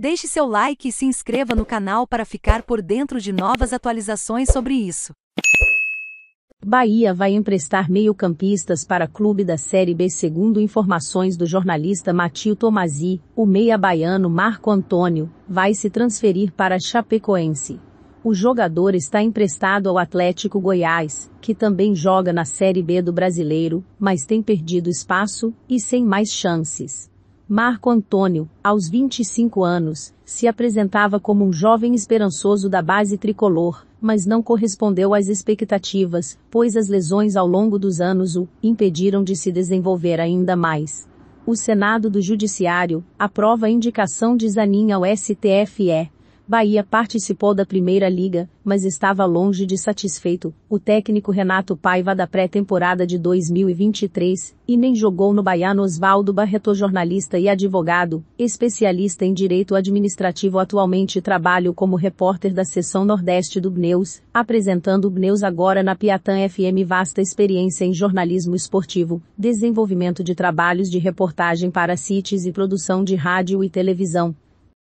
Deixe seu like e se inscreva no canal para ficar por dentro de novas atualizações sobre isso. Bahia vai emprestar meio-campistas para clube da Série B, segundo informações do jornalista Matil Tomazi. o meia baiano Marco Antônio vai se transferir para Chapecoense. O jogador está emprestado ao Atlético Goiás, que também joga na Série B do Brasileiro, mas tem perdido espaço e sem mais chances. Marco Antônio, aos 25 anos, se apresentava como um jovem esperançoso da base tricolor, mas não correspondeu às expectativas, pois as lesões ao longo dos anos o impediram de se desenvolver ainda mais. O Senado do Judiciário aprova a indicação de Zanin ao STFE, Bahia participou da primeira liga, mas estava longe de satisfeito. O técnico Renato Paiva da pré-temporada de 2023 e nem jogou no Baiano Osvaldo Barreto, jornalista e advogado, especialista em direito administrativo, atualmente trabalho como repórter da seção Nordeste do BNews, apresentando o BNews agora na Piatã FM, vasta experiência em jornalismo esportivo, desenvolvimento de trabalhos de reportagem para sites e produção de rádio e televisão